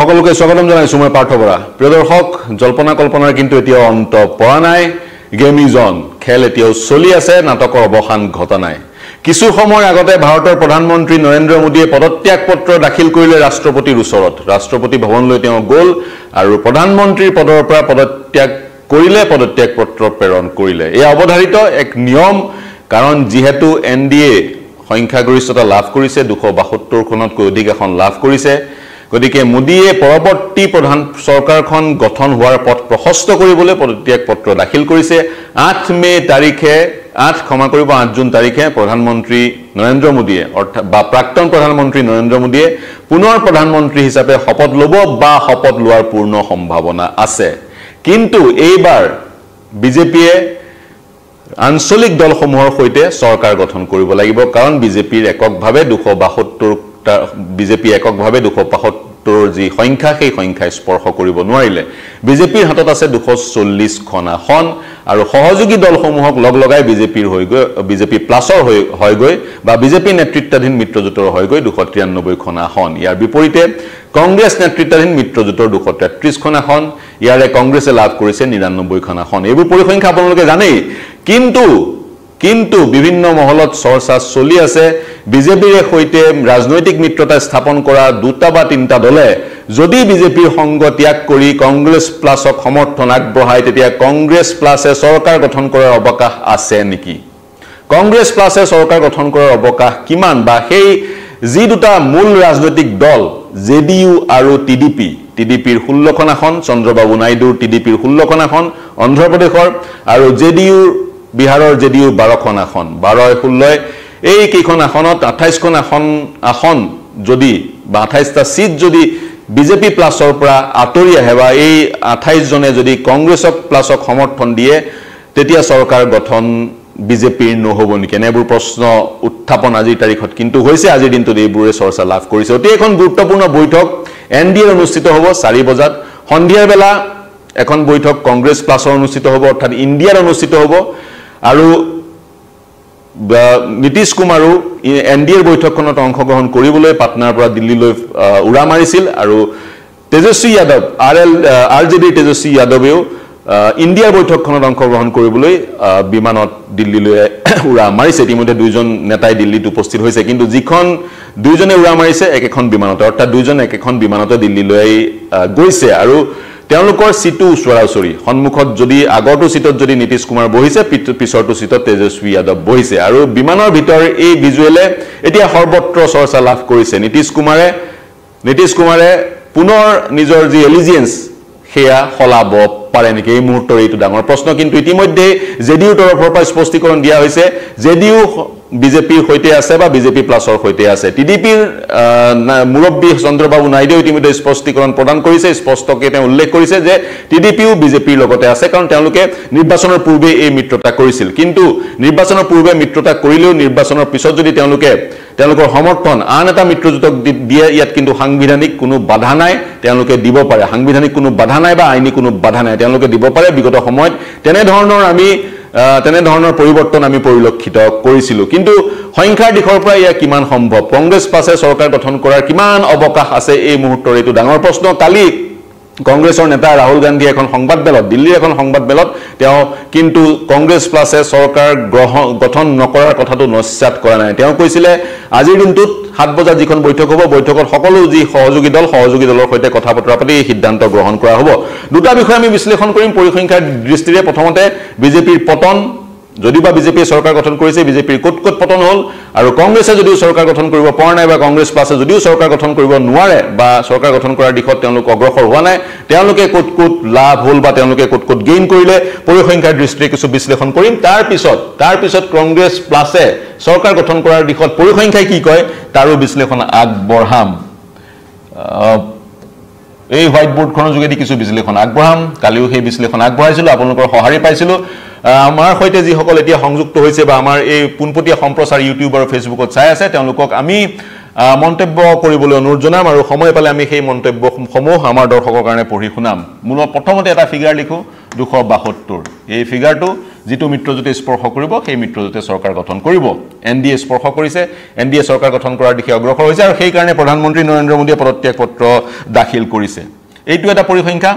সকলোকে স্বাগতম জানাইছো মই পাৰ্থ বৰা প্ৰিয় দৰ্শক জল্পনা কল্পনাৰ কিন্তু এতিয়াও অন্ত পৰা নাই গেমিজন খেল এতিয়াও চলি আছে নাটকৰ অৱসান ঘটা নাই কিছু সময় আগতে ভাৰতৰ প্ৰধানমন্ত্ৰী নৰেন্দ্ৰ মোদীয়ে পদত্যাগ পত্ৰ দাখিল কৰিলে ৰাষ্ট্ৰপতিৰ ওচৰত ৰাষ্ট্ৰপতি ভৱনলৈ তেওঁ গ'ল আৰু প্ৰধানমন্ত্ৰীৰ পদৰ পৰা পদত্যাগ কৰিলে পদত্যাগ পত্ৰ প্ৰেৰণ কৰিলে এয়া অৱধাৰিত এক নিয়ম কাৰণ যিহেতু এন ডি এ সংখ্যাগৰিষ্ঠতা লাভ কৰিছে দুশ বাসত্তৰখনতকৈ অধিক এখন লাভ কৰিছে গতিকে মোদীয়ে পৰৱৰ্তী প্ৰধান চৰকাৰখন গঠন হোৱাৰ পথ প্ৰশস্ত কৰিবলৈ পদত্যাগ পত্ৰ দাখিল কৰিছে আঠ মে' তাৰিখে আঠ ক্ষমা কৰিব আঠ জুন তাৰিখে প্ৰধানমন্ত্ৰী নৰেন্দ্ৰ মোদীয়ে অৰ্থাৎ বা প্ৰাক্তন প্ৰধানমন্ত্ৰী নৰেন্দ্ৰ মোদীয়ে পুনৰ প্ৰধানমন্ত্ৰী হিচাপে শপত ল'ব বা শপত লোৱাৰ পূৰ্ণ সম্ভাৱনা আছে কিন্তু এইবাৰ বিজেপিয়ে আঞ্চলিক দলসমূহৰ সৈতে চৰকাৰ গঠন কৰিব লাগিব কাৰণ বিজেপিৰ এককভাৱে দুশ বাসত্তৰ বিজেপি এককভাৱে দুশ বাসত্তৰ ভোটৰ যি সংখ্যা সেই সংখ্যাই স্পৰ্শ কৰিব নোৱাৰিলে বিজেপিৰ হাতত আছে দুশ চল্লিছখন আসন আৰু সহযোগী দলসমূহক লগ লগাই বিজেপিৰ হৈ গৈ বিজেপি প্লাছৰ হৈ হয়গৈ বা বিজেপি নেতৃত্বাধীন মিত্ৰজোঁটৰ হয়গৈ দুশ তিৰান্নব্বৈখন আসন ইয়াৰ বিপৰীতে কংগ্ৰেছ নেতৃত্বাধীন মিত্ৰজোঁটৰ দুশ তেত্ৰিছখন আসন ইয়াৰে কংগ্ৰেছে লাভ কৰিছে নিৰান্নব্বৈখন আসন এইবোৰ পৰিসংখ্যা আপোনালোকে জানেই কিন্তু কিন্তু বিভিন্ন মহলত চৰ্চা চলি আছে বিজেপিৰে সৈতে ৰাজনৈতিক মিত্ৰতা স্থাপন কৰা দুটা বা তিনিটা দলে যদি বিজেপিৰ সংগ ত্যাগ কৰি কংগ্ৰেছ প্লাছক সমৰ্থন আগবঢ়ায় তেতিয়া কংগ্ৰেছ প্লাছে চৰকাৰ গঠন কৰাৰ অৱকাশ আছে নেকি কংগ্ৰেছ প্লাছে চৰকাৰ গঠন কৰাৰ অৱকাশ কিমান বা সেই যি দুটা মূল ৰাজনৈতিক দল জে ডি ইউ আৰু T D P T D পিৰ ষোল্লখন আসন চন্দ্ৰবাবু নাইডুৰ টি ডি পিৰ ষোল্লখন আসন অন্ধ্ৰপ্ৰদেশৰ আৰু জে ডি ইউৰ বিহাৰৰ জে ডি যদিও বাৰখন আসন বাৰ ষোল্লই এই কেইখন আসনত আঠাইছখন আসন আসন যদি বা আঠাইছটা ছিট যদি বিজেপি প্লাছৰ পৰা আঁতৰি আহে বা এই আঠাইছজনে যদি কংগ্ৰেছক প্লাছক সমৰ্থন দিয়ে তেতিয়া চৰকাৰ গঠন বিজেপিৰ নহ'ব নেকি এনেবোৰ প্ৰশ্ন উত্থাপন আজিৰ তাৰিখত কিন্তু হৈছে আজিৰ দিনটোত এইবোৰে চৰ্চা লাভ কৰিছে অতি এখন গুৰুত্বপূৰ্ণ বৈঠক এন ডি এৰ অনুষ্ঠিত হ'ব চাৰি বজাত সন্ধিয়াৰ বেলা এখন বৈঠক কংগ্ৰেছ প্লাছৰ অনুষ্ঠিত হ'ব অৰ্থাৎ ইণ্ডিয়াত অনুষ্ঠিত হ'ব আৰু নীতিশ কুমাৰো এন ডি এৰ বৈঠকখনত অংশগ্ৰহণ কৰিবলৈ পাটনাৰ পৰা দিল্লীলৈ উৰা মাৰিছিল আৰু Tejashwi Yadav R L R J ডিৰ তেজস্বী যাদৱেও ইণ্ডিয়াৰ বৈঠকখনত অংশগ্ৰহণ কৰিবলৈ বিমানত দিল্লীলৈ উৰা মাৰিছে ইতিমধ্যে দুয়োজন নেতাই দিল্লীত উপস্থিত হৈছে কিন্তু যিখন দুয়োজনে উৰা মাৰিছে একেখন বিমানতে অৰ্থাৎ দুয়োজন একেখন বিমানতে দিল্লীলৈ গৈছে আৰু তেওঁলোকৰ চিটো ওচৰা ওচৰি সন্মুখত যদি আগৰটো চিটত যদি নীতিশ কুমাৰ বহিছে পিছৰটো চিটত তেজস্বী যাদৱ বহিছে আৰু বিমানৰ ভিতৰৰ এই ভিজুৱেলে এতিয়া সৰ্বত্ৰ চৰ্চা লাভ কৰিছে নীতিশ কুমাৰে নীতিশ কুমাৰে পুনৰ নিজৰ যি এলিজিয়েঞ্চ সেয়া সলাব পাৰে নেকি এই মুহূৰ্তৰ এইটো ডাঙৰ প্ৰশ্ন কিন্তু ইতিমধ্যে জে ডি ইউ তৰফৰ পৰা স্পষ্টীকৰণ দিয়া হৈছে জে ডি ইউ বিজেপিৰ সৈতে আছে বা বিজেপি প্লাছৰ সৈতে আছে টি ডি পিৰ মুৰব্বী চন্দ্ৰবাবু নাইডুৱে ইতিমধ্যে স্পষ্টীকৰণ প্ৰদান কৰিছে স্পষ্টকৈ তেওঁ উল্লেখ কৰিছে যে টি ডি পিও বিজেপিৰ লগতে আছে কাৰণ তেওঁলোকে নিৰ্বাচনৰ পূৰ্বেই এই মিত্ৰতা কৰিছিল কিন্তু নিৰ্বাচনৰ পূৰ্বে মিত্ৰতা কৰিলেও নিৰ্বাচনৰ পিছত যদি তেওঁলোকে তেওঁলোকৰ সমৰ্থন আন এটা মিত্ৰজোঁটক দিয়ে ইয়াত কিন্তু সাংবিধানিক কোনো বাধা নাই তেওঁলোকে দিব পাৰে সাংবিধানিক কোনো বাধা নাই বা আইনী কোনো বাধা নাই তেওঁলোকে দিব পাৰে বিগত সময়ত তেনেধৰণৰ আমি তেনেধৰণৰ পৰিৱৰ্তন আমি পৰিলক্ষিত কৰিছিলোঁ কিন্তু সংখ্যাৰ দিশৰ পৰা ইয়াক কিমান সম্ভৱ কংগ্ৰেছ পাছে চৰকাৰ গঠন কৰাৰ কিমান অৱকাশ আছে এই মুহূৰ্তৰ এইটো ডাঙৰ প্ৰশ্ন কালি কংগ্ৰেছৰ নেতা ৰাহুল গান্ধীয়ে এখন সংবাদমেলত দিল্লীৰ এখন সংবাদমেলত তেওঁ কিন্তু কংগ্ৰেছ প্লাছে চৰকাৰ গ্ৰহণ গঠন নকৰাৰ কথাটো নস্যাত কৰা নাই তেওঁ কৈছিলে আজিৰ দিনটোত সাত বজাত যিখন বৈঠক হ'ব বৈঠকত সকলো যি সহযোগী দল সহযোগী দলৰ সৈতে কথা বতৰা পাতি এই সিদ্ধান্ত গ্ৰহণ কৰা হ'ব দুটা বিষয়ে আমি বিশ্লেষণ কৰিম পৰিসংখ্যাৰ দৃষ্টিৰে প্ৰথমতে বিজেপিৰ পতন যদি বা বিজেপিয়ে চৰকাৰ গঠন কৰিছে বিজেপিৰ ক'ত ক'ত পতন হ'ল আৰু কংগ্ৰেছে যদিও চৰকাৰ গঠন কৰিব পৰা নাই বা কংগ্ৰেছ প্লাছে যদিও চৰকাৰ গঠন কৰিব নোৱাৰে বা চৰকাৰ গঠন কৰাৰ দিশত তেওঁলোক অগ্ৰসৰ হোৱা নাই তেওঁলোকে ক'ত ক'ত লাভ হ'ল বা তেওঁলোকে ক'ত ক'ত গেইন কৰিলে পৰিসংখ্যাৰ দৃষ্টিৰে কিছু বিশ্লেষণ কৰিম তাৰপিছত তাৰপিছত কংগ্ৰেছ প্লাছে চৰকাৰ গঠন কৰাৰ দিশত পৰিসংখ্যাই কি কয় তাৰো বিশ্লেষণ আগবঢ়াম এই হোৱাইট বোৰ্ডখনৰ যোগেদি কিছু বিশ্লেষণ আগবঢ়াম কালিও সেই বিশ্লেষণ আগবঢ়াইছিলোঁ আপোনালোকৰ সঁহাৰি পাইছিলোঁ আমাৰ সৈতে যিসকল এতিয়া সংযুক্ত হৈছে বা আমাৰ এই পোনপটীয়া সম্প্ৰচাৰ ইউটিউব আৰু ফেচবুকত চাই আছে তেওঁলোকক আমি মন্তব্য কৰিবলৈ অনুৰোধ জনাম আৰু সময় পালে আমি সেই মন্তব্যসমূহ আমাৰ দৰ্শকৰ কাৰণে পঢ়ি শুনাম মূলত প্ৰথমতে এটা ফিগাৰ লিখোঁ দুশ বাসত্তৰ এই ফিগাৰটো যিটো মিত্ৰজোঁটে স্পৰ্শ কৰিব সেই মিত্ৰজোঁটে চৰকাৰ গঠন কৰিব এন ডি এ স্পৰ্শ কৰিছে এন ডি এ চৰকাৰ গঠন কৰাৰ দিশে অগ্ৰসৰ হৈছে আৰু সেইকাৰণে প্ৰধানমন্ত্ৰী নৰেন্দ্ৰ মোদীয়ে পদত্যাগ পত্ৰ দাখিল কৰিছে এইটো এটা পৰিসংখ্যা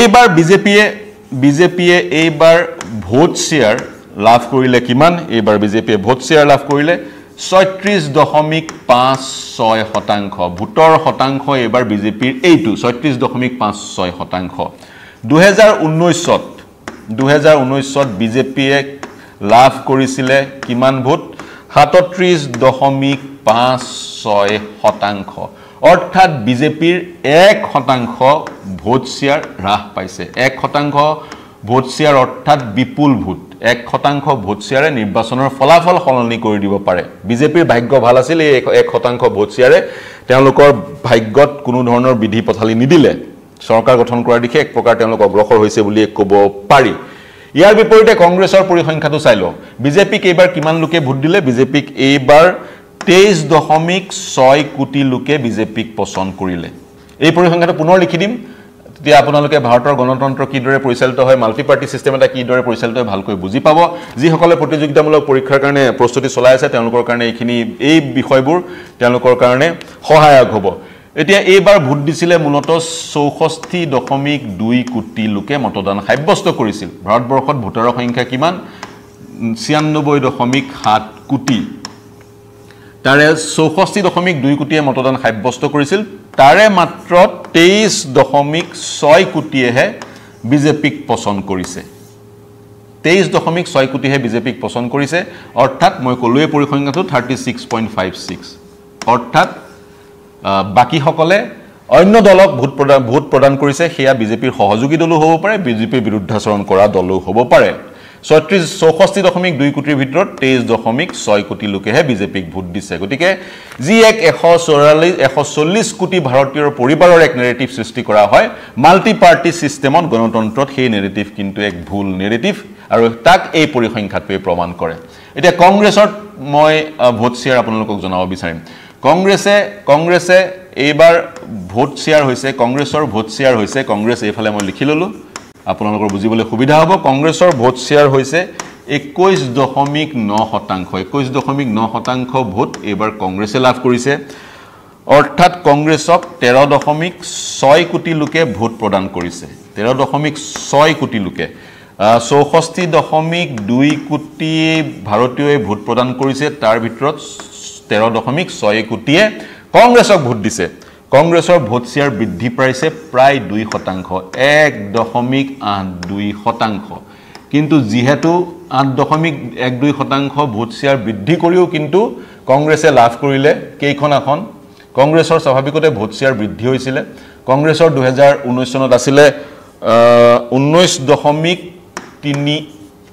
এইবাৰ বিজেপিয়ে বিজেপিয়ে এইবাৰ ভোট শ্বেয়াৰ লাভ কৰিলে কিমান এইবাৰ বিজেপিয়ে ভোট শ্বেয়াৰ লাভ কৰিলে ছয়ত্ৰিছ দশমিক পাঁচ ছয় শতাংশ ভোটৰ শতাংশ এইবাৰ বিজেপিৰ এইটো ছয়ত্ৰিছ দশমিক পাঁচ ছয় শতাংশ দুহেজাৰ ঊনৈছত দুহেজাৰ ঊনৈছত বিজেপিয়ে লাভ কৰিছিলে কিমান ভোট সাতত্ৰিছ দশমিক পাঁচ ছয় শতাংশ অৰ্থাৎ বিজেপিৰ এক শতাংশ ভোট শ্বেয়াৰ হ্ৰাস পাইছে এক শতাংশ ভোট শ্বেয়াৰ অৰ্থাৎ বিপুল ভোট এক শতাংশ ভোট শ্বেয়াৰে নিৰ্বাচনৰ ফলাফল সলনি কৰি দিব পাৰে বিজেপিৰ ভাগ্য ভাল আছিল এই এক শতাংশ ভোট শ্বেয়াৰে তেওঁলোকৰ ভাগ্যত কোনো ধৰণৰ বিধি পথালি নিদিলে চৰকাৰ গঠন কৰাৰ দিশে এক প্ৰকাৰ তেওঁলোক অগ্ৰসৰ হৈছে বুলিয়ে ক'ব পাৰি ইয়াৰ বিপৰীতে কংগ্ৰেছৰ পৰিসংখ্যাটো চাই লওঁ বিজেপিক এইবাৰ কিমান লোকে ভোট দিলে বিজেপিক এইবাৰ তেইছ দশমিক ছয় কোটি লোকে বিজেপিক পচন্দ কৰিলে এই পৰিসংখ্যাটো পুনৰ লিখি দিম তেতিয়া আপোনালোকে ভাৰতৰ গণতন্ত্ৰ কিদৰে পৰিচালিত হয় মাল্টি পাৰ্টি ছিষ্টেম এটা কিদৰে পৰিচালিত হয় ভালকৈ বুজি পাব যিসকলে প্ৰতিযোগিতামূলক পৰীক্ষাৰ কাৰণে প্ৰস্তুতি চলাই আছে তেওঁলোকৰ কাৰণে এইখিনি এই বিষয়বোৰ তেওঁলোকৰ কাৰণে সহায়ক হ'ব এতিয়া এইবাৰ ভোট দিছিলে মূলতঃ চৌষষ্ঠি দশমিক দুই কোটি লোকে মতদান সাব্যস্ত কৰিছিল ভাৰতবৰ্ষত ভোটাৰৰ সংখ্যা কিমান ছিয়ান্নব্বৈ দশমিক সাত কোটি তাৰে চৌষষ্ঠি দশমিক দুই কোটিয়ে মতদান সাব্যস্ত কৰিছিল তাৰে মাত্ৰ তেইছ দশমিক ছয় কোটিয়েহে বিজেপিক পচন্দ কৰিছে তেইছ দশমিক ছয় কোটিহে বিজেপিক পচন্দ কৰিছে অৰ্থাৎ মই ক'লোৱেই পৰিসংখ্যাটো thirty six point five six অৰ্থাৎ বাকীসকলে অন্য দলক ভোট প্ৰদান ভোট প্ৰদান কৰিছে সেয়া বিজেপিৰ সহযোগী দলো হ'ব পাৰে বিজেপিৰ বিৰুদ্ধাচৰণ কৰা দলো হ'ব পাৰে ছয়ত্ৰিছ চৌষষ্ঠি দশমিক দুই কোটিৰ ভিতৰত তেইছ দশমিক ছয় কোটি লোকেহে বিজেপিক ভোট দিছে গতিকে যি এক এশ চৌৰাল্লিছ এশ চল্লিছ কোটি ভাৰতীয়ৰ পৰিবাৰৰ এক নেৰেটিভ সৃষ্টি কৰা হয় মাল্টি পাৰ্টি ছিষ্টেমত গণতন্ত্ৰত সেই নেৰেটিভ কিন্তু এক ভুল নেৰেটিভ আৰু তাক এই পৰিসংখ্যাটোৱে প্ৰমাণ কৰে এতিয়া কংগ্ৰেছত মই ভোট শ্বেয়াৰ আপোনালোকক জনাব বিচাৰিম কংগ্ৰেছে কংগ্ৰেছে এইবাৰ ভোট শ্বেয়াৰ হৈছে কংগ্ৰেছৰ ভোট শ্বেয়াৰ হৈছে কংগ্ৰেছ এইফালে মই লিখি ল'লোঁ আপোনালোকৰ বুজিবলৈ সুবিধা হ'ব কংগ্ৰেছৰ ভোট শ্বেয়াৰ হৈছে একৈছ দশমিক ন শতাংশ একৈছ দশমিক ন শতাংশ ভোট এইবাৰ কংগ্ৰেছে লাভ কৰিছে অৰ্থাৎ কংগ্ৰেছক তেৰ দশমিক ছয় কোটি লোকে ভোট প্ৰদান কৰিছে তেৰ দশমিক ছয় কোটি লোকে চৌষষ্ঠি দশমিক দুই কোটি ভাৰতীয়ই ভোট প্ৰদান কৰিছে তাৰ ভিতৰত তেৰ দশমিক ছয় কোটিয়ে কংগ্ৰেছক ভোট দিছে কংগ্ৰেছৰ ভোট শ্বেয়াৰ বৃদ্ধি পাইছে প্ৰায় দুই শতাংশ এক দশমিক আঠ দুই শতাংশ কিন্তু যিহেতু আঠ দশমিক এক দুই শতাংশ ভোট শ্বেয়াৰ বৃদ্ধি কৰিও কিন্তু কংগ্ৰেছে লাভ কৰিলে কেইখন আসন কংগ্ৰেছৰ স্বাভাৱিকতে ভোট শ্বেয়াৰ বৃদ্ধি হৈছিলে কংগ্ৰেছৰ দুহেজাৰ ঊনৈছ চনত আছিলে ঊনৈছ দশমিক তিনি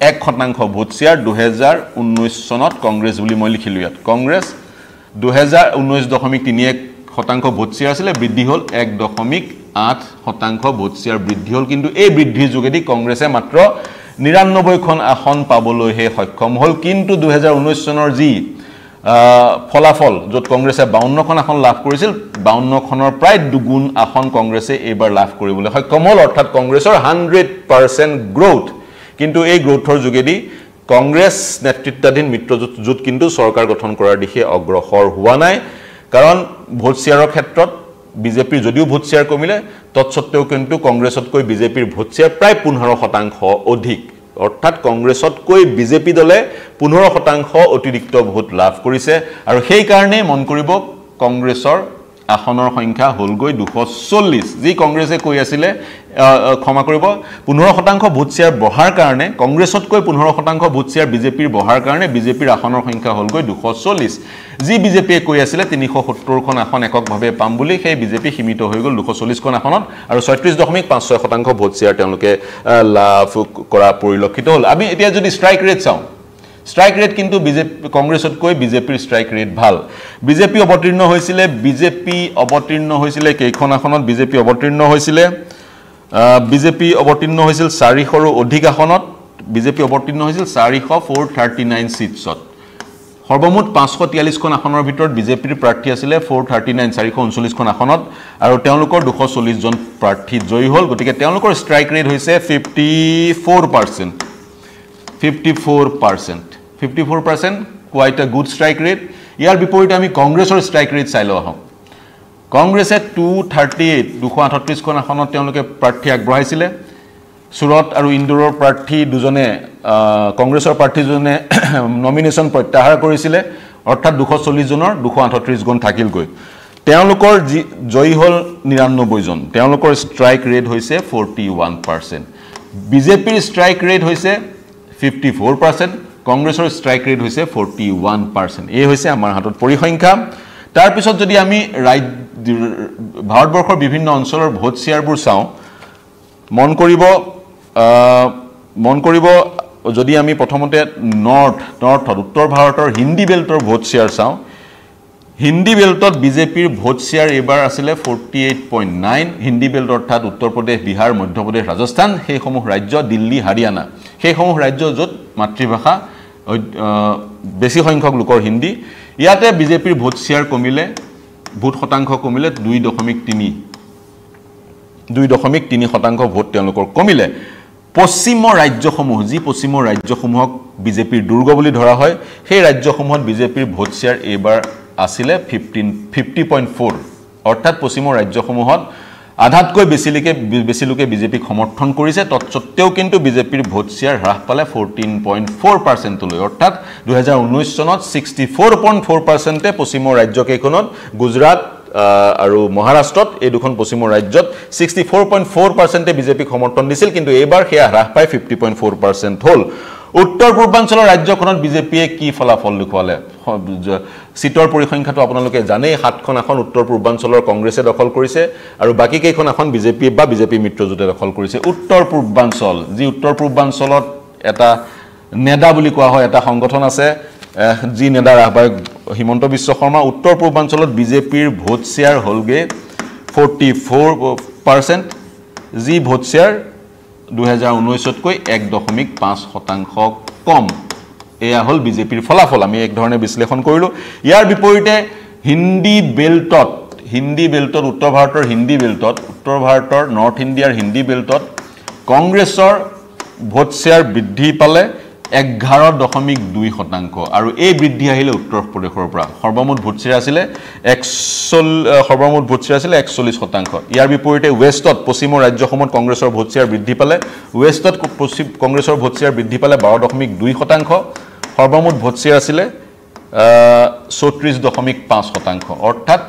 এক শতাংশ ভোট শ্বেয়াৰ দুহেজাৰ ঊনৈছ চনত কংগ্ৰেছ বুলি মই লিখিলোঁ ইয়াত কংগ্ৰেছ দুহেজাৰ ঊনৈছ দশমিক তিনি এক শতাংশ ভোট শ্বেয়াৰ আছিলে বৃদ্ধি হ'ল এক দশমিক আঠ শতাংশ ভোট শ্বেয়াৰ বৃদ্ধি হ'ল কিন্তু এই বৃদ্ধিৰ যোগেদি কংগ্ৰেছে মাত্ৰ নিৰান্নব্বৈখন আসন পাবলৈহে সক্ষম হ'ল কিন্তু দুহেজাৰ ঊনৈছ চনৰ যি ফলাফল য'ত কংগ্ৰেছে বাৱন্নখন আসন লাভ কৰিছিল বাৱন্নখনৰ প্ৰায় দুগুণ আসন কংগ্ৰেছে এইবাৰ লাভ কৰিবলৈ সক্ষম হ'ল অৰ্থাৎ কংগ্ৰেছৰ হাণ্ড্ৰেড পাৰ্চেণ্ট গ্ৰ'থ কিন্তু এই গ্ৰ'থৰ যোগেদি কংগ্ৰেছ নেতৃত্বাধীন মিত্ৰজোঁট জোঁট কিন্তু চৰকাৰ গঠন কৰাৰ দিশে অগ্ৰসৰ হোৱা নাই কাৰণ ভোট শ্বেয়াৰৰ ক্ষেত্ৰত বিজেপিৰ যদিও ভোট শ্বেয়াৰ কমিলে তৎস্বত্তেও কিন্তু কংগ্ৰেছতকৈ বিজেপিৰ ভোট শ্বেয়াৰ প্ৰায় পোন্ধৰ শতাংশ অধিক অৰ্থাৎ কংগ্ৰেছতকৈ বিজেপি দলে পোন্ধৰ শতাংশ অতিৰিক্ত ভোট লাভ কৰিছে আৰু সেইকাৰণেই মন কৰিব কংগ্ৰেছৰ আসনৰ সংখ্যা হ'লগৈ দুশ চল্লিছ যি কংগ্ৰেছে কৈ আছিলে ক্ষমা কৰিব পোন্ধৰ শতাংশ ভোট শ্বেয়াৰ বঢ়াৰ কাৰণে কংগ্ৰেছতকৈ পোন্ধৰ শতাংশ ভোট শ্বেয়াৰ বিজেপিৰ বঢ়াৰ কাৰণে বিজেপিৰ আসনৰ সংখ্যা হ'লগৈ দুশ চল্লিছ যি বিজেপিয়ে কৈ আছিলে তিনিশ সত্তৰখন আসন এককভাৱে পাম বুলি সেই বিজেপি সীমিত হৈ গ'ল দুশ চল্লিছখন আসনত আৰু ছয়ত্ৰিছ দশমিক পাঁচ ছয় শতাংশ ভোট শ্বেয়াৰ তেওঁলোকে লাভ কৰা পৰিলক্ষিত হ'ল আমি এতিয়া যদি ষ্ট্ৰাইক ৰেট চাওঁ ষ্ট্ৰাইক ৰেট কিন্তু বিজেপি কংগ্ৰেছতকৈ বিজেপিৰ ষ্ট্ৰাইক ৰেট ভাল বিজেপি অৱতীৰ্ণ হৈছিলে বিজেপি অৱতীৰ্ণ হৈছিলে কেইখন আসনত বিজেপি অৱতীৰ্ণ হৈছিলে বিজেপি অৱতীৰ্ণ হৈছিল চাৰিশৰো অধিক আসনত বিজেপি অৱতীৰ্ণ হৈছিল চাৰিশ ফ'ৰ থাৰ্টি নাইন ছিটছত সৰ্বমুঠ পাঁচশ তিয়াল্লিছখন আসনৰ ভিতৰত বিজেপিৰ প্ৰাৰ্থী আছিলে ফ'ৰ থাৰ্টি নাইন চাৰিশ ঊনচল্লিছখন আসনত আৰু তেওঁলোকৰ দুশ চল্লিছজন প্ৰাৰ্থী জয়ী হ'ল গতিকে তেওঁলোকৰ ষ্ট্ৰাইক ৰেট হৈছে fifty four percent fifty four percent fifty four percent quite a good strike rate ইয়াৰ বিপৰীতে আমি কংগ্ৰেছৰ ষ্ট্ৰাইক ৰেট চাই লওঁ আহক কংগ্ৰেছে টু থাৰ্টি এইট দুশ আঠত্ৰিছখন আসনত তেওঁলোকে প্ৰাৰ্থী আগবঢ়াইছিলে চুৰট আৰু ইন্দোৰৰ প্ৰাৰ্থী দুজনে কংগ্ৰেছৰ প্ৰাৰ্থী দুজনে নমিনেশ্যন প্ৰত্যাহাৰ কৰিছিলে অৰ্থাৎ দুশ চল্লিছজনৰ দুশ আঠত্ৰিছ আঠত্ৰিছজন থাকিলগৈ তেওঁলোকৰ যি জয়ী হ'ল নিৰান্নব্বৈজন তেওঁলোকৰ ষ্ট্ৰাইক ৰেট হৈছে ফৰ্টি ওৱান পাৰ্চেণ্ট বিজেপিৰ ষ্ট্ৰাইক ৰেট হৈছে ফিফটি ফ'ৰ পাৰ্চেণ্ট কংগ্ৰেছৰ ষ্ট্ৰাইক ৰেট হৈছে ফৰ্টি ওৱান পাৰ্চেণ্ট এই হৈছে আমাৰ হাতত পৰিসংখ্যা তাৰপিছত যদি আমি ৰাজ্য ভাৰতবৰ্ষৰ বিভিন্ন অঞ্চলৰ ভোট শ্বেয়াৰবোৰ চাওঁ মন কৰিব মন কৰিব যদি আমি প্ৰথমতে নৰ্থ নৰ্থত উত্তৰ ভাৰতৰ হিন্দী বেল্টৰ ভোট শ্বেয়াৰ চাওঁ হিন্দী বেল্টত বিজেপিৰ ভোট শ্বেয়াৰ এইবাৰ আছিলে forty eight point nine Hindi belt অৰ্থাৎ উত্তৰ প্ৰদেশ বিহাৰ মধ্যপ্ৰদেশ ৰাজস্থান সেইসমূহ ৰাজ্য দিল্লী হাৰিয়ানা সেইসমূহ ৰাজ্য য'ত মাতৃভাষা বেছি সংখ্যক লোকৰ হিন্দী ইয়াতে বিজেপিৰ ভোট শ্বেয়াৰ কমিলে ভোট শতাংশ কমিলে দুই দশমিক তিনি দুই দশমিক তিনি শতাংশ ভোট তেওঁলোকৰ কমিলে পশ্চিমৰ ৰাজ্যসমূহ যি পশ্চিমৰ ৰাজ্যসমূহক বিজেপিৰ দুৰ্গ বুলি ধৰা হয় সেই ৰাজ্যসমূহত বিজেপিৰ ভোট শ্বেয়াৰ এইবাৰ আছিলে ফিফটিন ফিফটি পইণ্ট ফ'ৰ অৰ্থাৎ পশ্চিমৰ ৰাজ্যসমূহত আধাতকৈ বেছিলৈকে বেছি লোকে বিজেপিক সমৰ্থন কৰিছে তৎসত্বেও কিন্তু বিজেপিৰ ভোট শ্বেয়াৰ হ্ৰাস পালে ফ'ৰটিন পইণ্ট ফ'ৰ পাৰ্চেণ্টলৈ অৰ্থাৎ দুহেজাৰ ঊনৈছ চনত ছিক্সটি ফ'ৰ পইণ্ট ফ'ৰ পাৰ্চেণ্টে পশ্চিমৰ ৰাজ্যকেইখনত গুজৰাট আৰু মহাৰাষ্ট্ৰত এই দুখন পশ্চিমৰ ৰাজ্যত ছিক্সটি ফ'ৰ পইণ্ট ফ'ৰ পাৰ্চেণ্টে বিজেপিক সমৰ্থন দিছিল কিন্তু এইবাৰ সেয়া হ্ৰাস পাই ফিফটি পইণ্ট ফ'ৰ পাৰ্চেণ্ট হ'ল উত্তৰ পূৰ্বাঞ্চলৰ ৰাজ্যখনত বিজেপিয়ে কি ফলাফল দেখুৱালে চিটৰ পৰিসংখ্যাটো আপোনালোকে জানেই সাতখন আসন উত্তৰ পূৰ্বাঞ্চলৰ কংগ্ৰেছে দখল কৰিছে আৰু বাকী কেইখন আসন বিজেপিয়ে বা বিজেপি মিত্ৰজোঁটে দখল কৰিছে উত্তৰ পূৰ্বাঞ্চল যি উত্তৰ পূৰ্বাঞ্চলত এটা নেডা বুলি কোৱা হয় এটা সংগঠন আছে যি নেডাৰ আহ্বায়ক হিমন্ত বিশ্ব শৰ্মা উত্তৰ পূৰ্বাঞ্চলত বিজেপিৰ ভোট শ্বেয়াৰ হ'লগৈ ফৰ্টি ফ'ৰ পাৰ্চেণ্ট যি ভোট শ্বেয়াৰ দুহেজাৰ ঊনৈছতকৈ এক দশমিক পাঁচ শতাংশ কম এয়া হ'ল বিজেপিৰ ফলাফল আমি এক ধৰণে বিশ্লেষণ কৰিলোঁ ইয়াৰ বিপৰীতে হিন্দী বেল্টত হিন্দী বেল্টত উত্তৰ ভাৰতৰ হিন্দী বেল্টত উত্তৰ ভাৰতৰ নৰ্থ ইণ্ডিয়াৰ হিন্দী বেল্টত কংগ্ৰেছৰ ভোট শ্বেয়াৰ বৃদ্ধি পালে এঘাৰ দশমিক দুই শতাংশ আৰু এই বৃদ্ধি আহিলে উত্তৰ প্ৰদেশৰ পৰা সৰ্বমুঠ ভোট চিৰ আছিলে একচল সৰ্বমুঠ ভোট চিৰ আছিলে একচল্লিছ শতাংশ ইয়াৰ বিপৰীতে ৱেষ্টত পশ্চিমৰ ৰাজ্যসমূহত কংগ্ৰেছৰ ভোট চিয়াৰ বৃদ্ধি পালে ৱেষ্টত পশ্চিম কংগ্ৰেছৰ ভোট চিয়াৰ বৃদ্ধি পালে বাৰ দশমিক দুই শতাংশ সৰ্বমুঠ ভোট চিয়াৰ আছিলে চৌত্ৰিছ দশমিক পাঁচ শতাংশ অৰ্থাৎ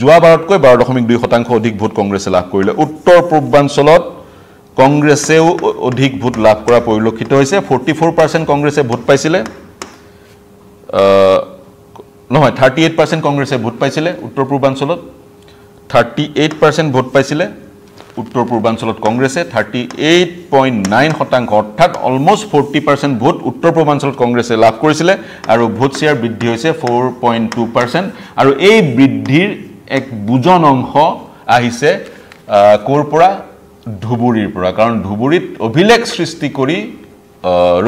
যোৱাবাৰতকৈ বাৰ দশমিক দুই শতাংশ অধিক ভোট কংগ্ৰেছে লাভ কৰিলে উত্তৰ পূৰ্বাঞ্চলত কংগ্ৰেছেও অধিক ভোট লাভ কৰা পৰিলক্ষিত হৈছে ফৰ্টি ফ'ৰ পাৰ্চেণ্ট কংগ্ৰেছে ভোট পাইছিলে নহয় থাৰ্টি এইট পাৰ্চেণ্ট কংগ্ৰেছে ভোট পাইছিলে উত্তৰ পূৰ্বাঞ্চলত থাৰ্টি এইট পাৰ্চেণ্ট ভোট পাইছিলে উত্তৰ পূৰ্বাঞ্চলত কংগ্ৰেছে থাৰ্টি এইট পইণ্ট নাইন শতাংশ অৰ্থাৎ অলমষ্ট ফৰ্টি পাৰ্চেণ্ট ভোট উত্তৰ পূৰ্বাঞ্চলত কংগ্ৰেছে লাভ কৰিছিলে আৰু ভোট শ্বেয়াৰ বৃদ্ধি হৈছে ফ'ৰ পইণ্ট টু পাৰ্চেণ্ট আৰু এই বৃদ্ধিৰ এক বুজন অংশ আহিছে ক'ৰ পৰা ধুবুৰীৰ পৰা কাৰণ ধুবুৰীত অভিলেখ সৃষ্টি কৰি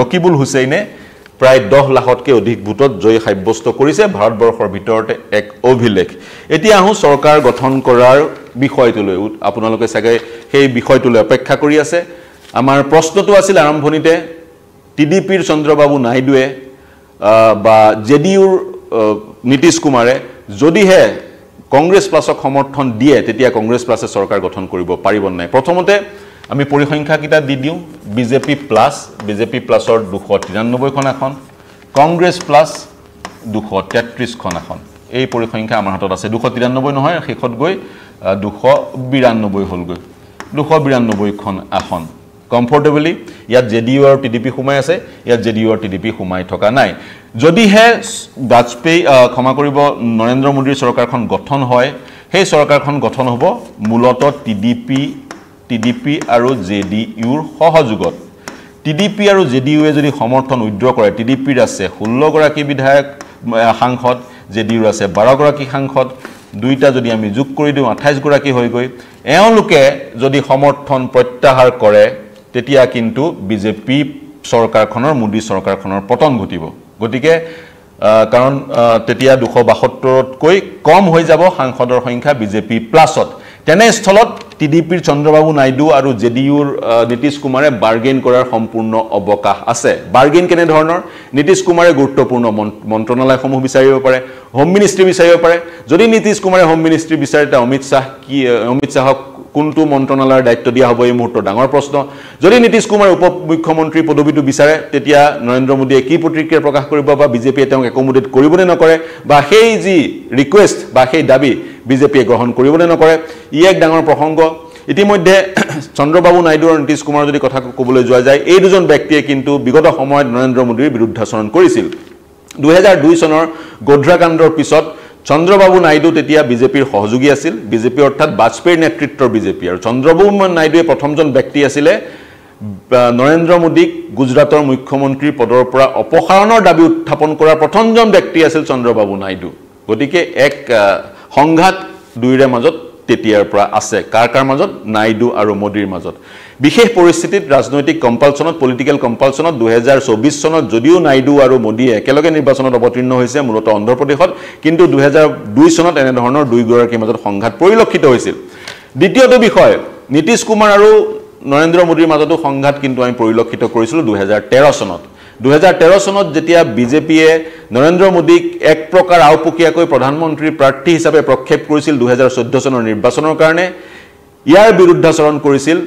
ৰকিবুল হুছেইনে প্ৰায় দহ লাখতকৈ অধিক ভোটত জয়ী সাব্যস্ত কৰিছে ভাৰতবৰ্ষৰ ভিতৰতে এক অভিলেখ এতিয়া আহোঁ চৰকাৰ গঠন কৰাৰ বিষয়টোলৈ আপোনালোকে চাগে সেই বিষয়টোলৈ অপেক্ষা কৰি আছে আমাৰ প্ৰশ্নটো আছিল আৰম্ভণিতে টি ডি পিৰ চন্দ্ৰবাবু নাইডুৱে বা জে ডি ইউৰ নীতিশ কুমাৰে যদিহে কংগ্ৰেছ প্লাছক সমৰ্থন দিয়ে তেতিয়া কংগ্ৰেছ প্লাছে চৰকাৰ গঠন কৰিব পাৰিব নে নাই প্ৰথমতে আমি পৰিসংখ্যাকেইটা দি দিওঁ B J P plus B J P প্লাছৰ দুশ তিৰান্নব্বৈখন আসন কংগ্ৰেছ প্লাছ দুশ তেত্ৰিছখন আসন এই পৰিসংখ্যা আমাৰ হাতত আছে দুশ তিৰান্নব্বৈ নহয় শেষত গৈ দুশ বিৰান্নব্বৈ হ'লগৈ দুশ বিৰান্নব্বৈখন আসন কমফৰ্টেবলি ইয়াত জে ডি ইউ আৰু টি ডি পি সোমাই আছে ইয়াত জে ডি ইউ আৰু টি ডি পি সোমাই থকা নাই যদিহে বাজপেয়ী ক্ষমা কৰিব নৰেন্দ্ৰ মোদীৰ চৰকাৰখন গঠন হয় সেই চৰকাৰখন গঠন হ'ব মূলতঃ T D P T D P আৰু জে ডি ইউৰ সহযোগত টি ডি পি আৰু জে ডি ইউৱে যদি সমৰ্থন উইড্ৰ কৰে টি ডি পিৰ আছে ষোল্লগৰাকী বিধায়ক সাংসদ জে ডি ইউৰ আছে বাৰগৰাকী সাংসদ দুইটা যদি আমি যোগ কৰি দিওঁ আঠাইছগৰাকী হৈ গৈ এওঁলোকে যদি সমৰ্থন প্ৰত্যাহাৰ কৰে তেতিয়া কিন্তু বিজেপি চৰকাৰখনৰ মোদী চৰকাৰখনৰ পতন ঘটিব গতিকে কাৰণ তেতিয়া দুশ বাসত্তৰতকৈ কম হৈ যাব সাংসদৰ সংখ্যা বিজেপি প্লাছত তেনেস্থলত টি ডি পিৰ চন্দ্ৰবাবু নাইডু আৰু জে ডি ইউৰ নীতিশ কুমাৰে বাৰ্গেইন কৰাৰ সম্পূৰ্ণ অৱকাশ আছে বাৰ্গেইন কেনেধৰণৰ নীতিশ কুমাৰে গুৰুত্বপূৰ্ণ মন মন্ত্ৰণালয়সমূহ বিচাৰিব পাৰে হোম মিনিষ্ট্ৰী বিচাৰিব পাৰে যদি নীতিশ কুমাৰে হোম মিনিষ্ট্ৰী বিচাৰে তেতিয়া অমিত শ্বাহ কি অমিত শ্বাহক কোনটো মন্ত্ৰণালয়ৰ দায়িত্ব দিয়া হ'ব এই মুহূৰ্তৰ ডাঙৰ প্ৰশ্ন যদি নীতিশ কুমাৰে উপ মুখ্যমন্ত্ৰী পদবীটো বিচাৰে তেতিয়া নৰেন্দ্ৰ মোদীয়ে কি প্ৰতিক্ৰিয়া প্ৰকাশ কৰিব বা বিজেপিয়ে তেওঁক একমোডেট কৰিবনে নকৰে বা সেই যি ৰিকুৱেষ্ট বা সেই দাবী বিজেপিয়ে গ্ৰহণ কৰিবনে নকৰে ই এক ডাঙৰ প্ৰসংগ ইতিমধ্যে চন্দ্ৰবাবু নাইডু আৰু নীতিশ কুমাৰ যদি কথা ক'বলৈ যোৱা যায় এই দুজন ব্যক্তিয়ে কিন্তু বিগত সময়ত নৰেন্দ্ৰ মোদীৰ বিৰুদ্ধাচৰণ কৰিছিল দুহেজাৰ দুই চনৰ গোধ্ৰাকাণ্ডৰ পিছত চন্দ্ৰবাবু নাইডু তেতিয়া বিজেপিৰ সহযোগী আছিল বিজেপি অৰ্থাৎ বাজপেয়ীৰ নেতৃত্বৰ বিজেপি আৰু চন্দ্ৰবাবু নাইডুৱে প্ৰথমজন ব্যক্তি আছিলে নৰেন্দ্ৰ মোদীক গুজৰাটৰ মুখ্যমন্ত্ৰীৰ পদৰ পৰা অপসাৰণৰ দাবী উত্থাপন কৰা প্ৰথমজন ব্যক্তি আছিল চন্দ্ৰবাবু নাইডু গতিকে এক সংঘাত দুয়োৰে মাজত তেতিয়াৰ পৰা আছে কাৰ কাৰ মাজত নাইডু আৰু মোদীৰ মাজত বিশেষ পৰিস্থিতিত ৰাজনৈতিক কম্পালচনত পলিটিকেল কম্পালচনত দুহেজাৰ চৌবিছ চনত যদিও নাইডু আৰু মোদীয়ে একেলগে নিৰ্বাচনত অৱতীৰ্ণ হৈছে মূলতঃ অন্ধ্ৰপ্ৰদেশত কিন্তু দুহেজাৰ দুই চনত এনেধৰণৰ দুয়োগৰাকীৰ মাজত সংঘাত পৰিলক্ষিত হৈছিল দ্বিতীয়টো বিষয় নীতিশ কুমাৰ আৰু নৰেন্দ্ৰ মোদীৰ মাজতো সংঘাত কিন্তু আমি পৰিলক্ষিত কৰিছিলোঁ দুহেজাৰ তেৰ চনত দুহেজাৰ তেৰ চনত যেতিয়া বিজেপিয়ে নৰেন্দ্ৰ মোদীক এক প্ৰকাৰ আওপকীয়াকৈ প্ৰধানমন্ত্ৰীৰ প্ৰাৰ্থী হিচাপে প্ৰক্ষেপ কৰিছিল দুহেজাৰ চৈধ্য চনৰ নিৰ্বাচনৰ কাৰণে ইয়াৰ বিৰুদ্ধাচৰণ কৰিছিল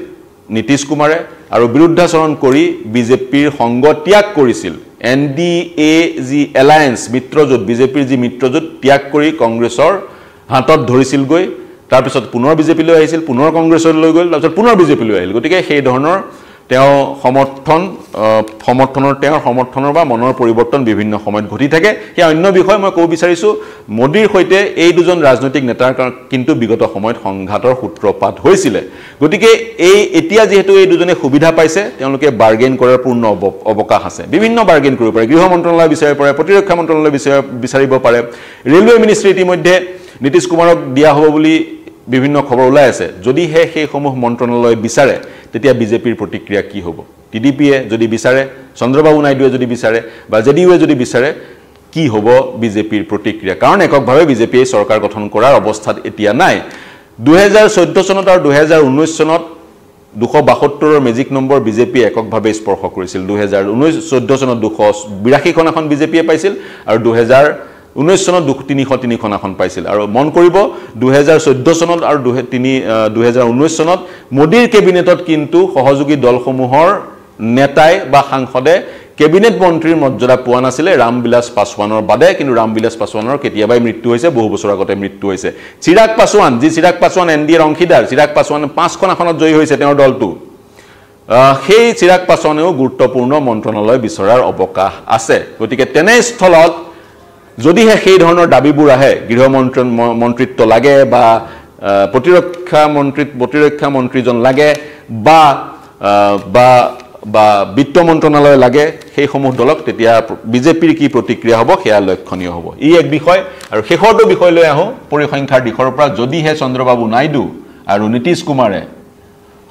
নীতিশ কুমাৰে আৰু বিৰুদ্ধাচৰণ কৰি বিজেপিৰ সংগ ত্যাগ কৰিছিল এন ডি এ যি এলায়েন্স মিত্ৰজোঁট বিজেপিৰ যি মিত্ৰজোঁট ত্যাগ কৰি কংগ্ৰেছৰ হাতত ধৰিছিলগৈ তাৰপিছত পুনৰ বিজেপিলৈ আহিছিল পুনৰ কংগ্ৰেছলৈ গ'ল তাৰপিছত পুনৰ বিজেপিলৈ আহিল গতিকে সেই ধৰণৰ তেওঁ সমৰ্থন সমৰ্থনৰ তেওঁৰ সমৰ্থনৰ বা মনৰ পৰিৱৰ্তন বিভিন্ন সময়ত ঘটি থাকে সেয়া অন্য বিষয়ে মই ক'ব বিচাৰিছোঁ মোদীৰ সৈতে এই দুজন ৰাজনৈতিক নেতাৰ কাৰণ কিন্তু বিগত সময়ত সংঘাতৰ সূত্ৰপাত হৈছিলে গতিকে এই এতিয়া যিহেতু এই দুজনে সুবিধা পাইছে তেওঁলোকে বাৰ্গেইন কৰাৰ পূৰ্ণ অৱ অৱকাশ আছে বিভিন্ন বাৰ্গেইন কৰিব পাৰে গৃহ মন্ত্ৰালয় বিচাৰিব পাৰে প্ৰতিৰক্ষা মন্ত্ৰালয় বিচাৰ বিচাৰিব পাৰে ৰেলৱে মিনিষ্ট্ৰী ইতিমধ্যে নীতিশ কুমাৰক দিয়া হ'ব বুলি বিভিন্ন খবৰ ওলাই আছে যদিহে সেইসমূহ মন্ত্ৰণালয়ে বিচাৰে তেতিয়া বিজেপিৰ প্ৰতিক্ৰিয়া কি হ'ব টি ডি পিয়ে যদি বিচাৰে চন্দ্ৰবাবু নাইডুৱে যদি বিচাৰে বা জে ডি ইউৱে যদি বিচাৰে কি হ'ব বিজেপিৰ প্ৰতিক্ৰিয়া কাৰণ এককভাৱে বিজেপিয়ে চৰকাৰ গঠন কৰাৰ অৱস্থাত এতিয়া নাই দুহেজাৰ চৈধ্য চনত আৰু দুহেজাৰ ঊনৈছ চনত দুশ বাসত্তৰৰ মেজিক নম্বৰ বিজেপিয়ে এককভাৱে স্পৰ্শ কৰিছিল দুহেজাৰ ঊনৈছ চৈধ্য চনত দুশ বিৰাশীখন এখন বিজেপিয়ে পাইছিল আৰু দুহেজাৰ ঊনৈছ চনত দুশ তিনিশ তিনিখন আসন পাইছিল আৰু মন কৰিব দুহেজাৰ চৈধ্য চনত আৰু দুহে তিনি দুহেজাৰ ঊনৈছ চনত মোদীৰ কেবিনেটত কিন্তু সহযোগী দলসমূহৰ নেতাই বা সাংসদে কেবিনেট মন্ত্ৰীৰ মৰ্যাদা পোৱা নাছিলে ৰামবিলাস পাছোৱানৰ বাদে কিন্তু ৰামবিলাস পাছোৱানৰ কেতিয়াবাই মৃত্যু হৈছে বহু বছৰ আগতে মৃত্যু হৈছে চিৰাগ পাছোৱান যি চিৰাগ পাছোৱান এন ডি এৰ অংশীদাৰ চিৰাগ পাছোৱান পাঁচখন আসনত জয়ী হৈছে তেওঁৰ দলটো সেই চিৰাগ পাছোৱানেও গুৰুত্বপূৰ্ণ মন্ত্ৰণালয় বিচৰাৰ অৱকাশ আছে গতিকে তেনেস্থলত যদিহে সেই ধৰণৰ দাবীবোৰ আহে গৃহমন্ত্ৰী মন্ত্ৰীত্ব লাগে বা প্ৰতিৰক্ষা মন্ত্ৰী প্ৰতিৰক্ষা মন্ত্ৰীজন লাগে বা বা বিত্ত মন্ত্ৰণালয় লাগে সেইসমূহ দলক তেতিয়া বিজেপিৰ কি প্ৰতিক্ৰিয়া হ'ব সেয়া লক্ষণীয় হ'ব ই এক বিষয় আৰু শেষৰটো বিষয়লৈ আহোঁ পৰিসংখ্যাৰ দিশৰ পৰা যদিহে চন্দ্ৰবাবু নাইডু আৰু নীতিশ কুমাৰে